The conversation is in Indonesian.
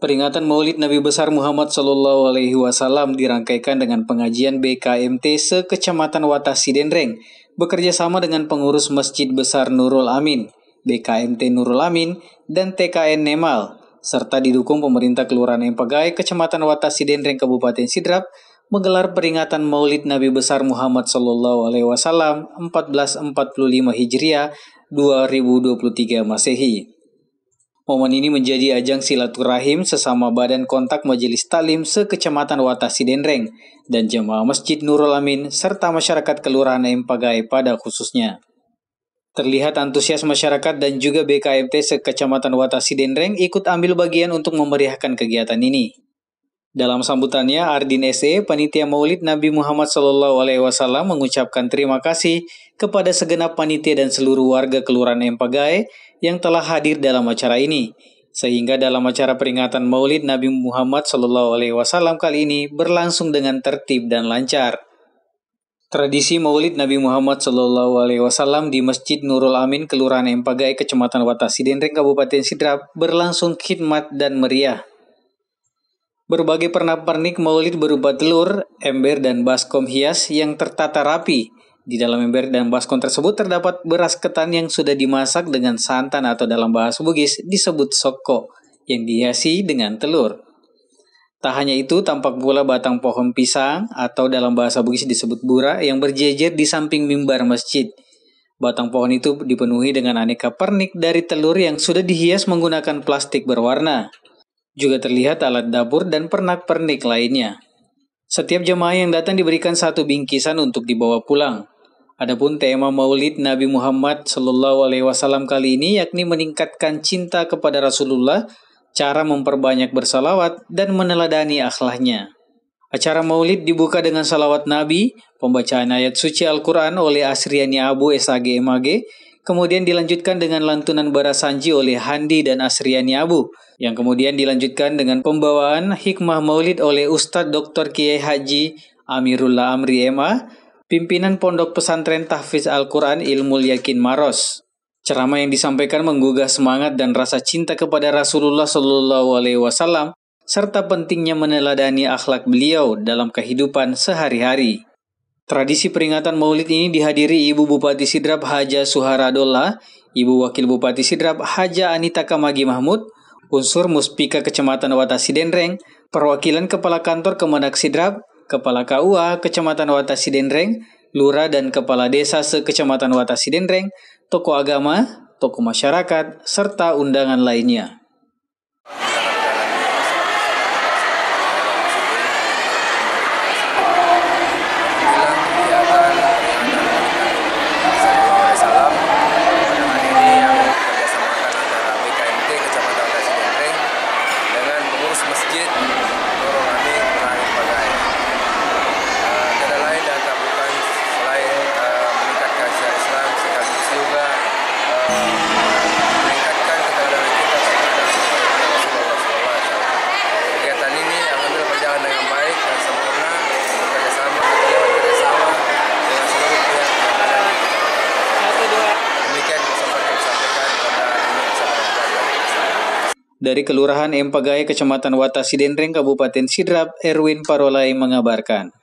Peringatan Maulid Nabi Besar Muhammad Shallallahu Alaihi Wasallam dirangkaikan dengan pengajian BKMT sekecamatan Watasi Dendreng, bekerja sama dengan pengurus Masjid Besar Nurul Amin, BKMT Nurul Amin, dan TKN Nemal, serta didukung pemerintah Kelurahan Empagai, Kecamatan Watasi Kabupaten Sidrap, menggelar peringatan Maulid Nabi Besar Muhammad Shallallahu Alaihi Wasallam 1445 Hijriah 2023 Masehi. Momen ini menjadi ajang silaturahim sesama Badan Kontak Majelis Talim sekecamatan Watasi Denreng dan jemaah Masjid Nurul Amin serta masyarakat Kelurahan Empagai pada khususnya. Terlihat antusias masyarakat dan juga BKMT sekecamatan Watasi Denreng ikut ambil bagian untuk memeriahkan kegiatan ini. Dalam sambutannya, Ardin SE, Panitia Maulid Nabi Muhammad SAW mengucapkan terima kasih kepada segenap panitia dan seluruh warga Kelurahan Empagai yang telah hadir dalam acara ini. Sehingga dalam acara peringatan Maulid Nabi Muhammad SAW kali ini berlangsung dengan tertib dan lancar. Tradisi Maulid Nabi Muhammad SAW di Masjid Nurul Amin, Kelurahan Empagai, Kecamatan Denreng Kabupaten Sidrap berlangsung khidmat dan meriah Berbagai pernak-pernik maulid berupa telur, ember, dan baskom hias yang tertata rapi. Di dalam ember dan baskom tersebut terdapat beras ketan yang sudah dimasak dengan santan atau dalam bahasa Bugis disebut soko, yang dihiasi dengan telur. Tak hanya itu, tampak pula batang pohon pisang atau dalam bahasa Bugis disebut bura yang berjejer di samping mimbar masjid. Batang pohon itu dipenuhi dengan aneka pernik dari telur yang sudah dihias menggunakan plastik berwarna. Juga terlihat alat dapur dan pernak-pernik lainnya. Setiap jemaah yang datang diberikan satu bingkisan untuk dibawa pulang. Adapun tema Maulid Nabi Muhammad Shallallahu Alaihi Wasallam kali ini yakni meningkatkan cinta kepada Rasulullah, cara memperbanyak bersalawat dan meneladani akhlaknya. Acara maulid dibuka dengan salawat Nabi, pembacaan ayat suci Al-Quran oleh Asriani Abu SAG MAG, kemudian dilanjutkan dengan lantunan bara sanji oleh Handi dan Asriani Abu, yang kemudian dilanjutkan dengan pembawaan hikmah maulid oleh Ustadz Dr. Kiai Haji Amirullah Amri Ema, pimpinan Pondok Pesantren Tahfiz Al-Quran Ilmu Yakin Maros. Ceramah yang disampaikan menggugah semangat dan rasa cinta kepada Rasulullah Shallallahu Alaihi Wasallam serta pentingnya meneladani akhlak beliau dalam kehidupan sehari-hari. Tradisi peringatan maulid ini dihadiri Ibu Bupati Sidrap Haja Suharadola, Ibu Wakil Bupati Sidrap Haja Anita Kamagi Mahmud, unsur Muspika Kecamatan Watasi Denreng, perwakilan Kepala Kantor Kemenak Sidrap, Kepala KUA Kecamatan Watasi Denreng, Lurah dan Kepala Desa sekecamatan Watasi Denreng, Toko agama, toko masyarakat, serta undangan lainnya. dari Kelurahan Empagai, Kecamatan Watasidenreng, Kabupaten Sidrap, Erwin Parolai mengabarkan.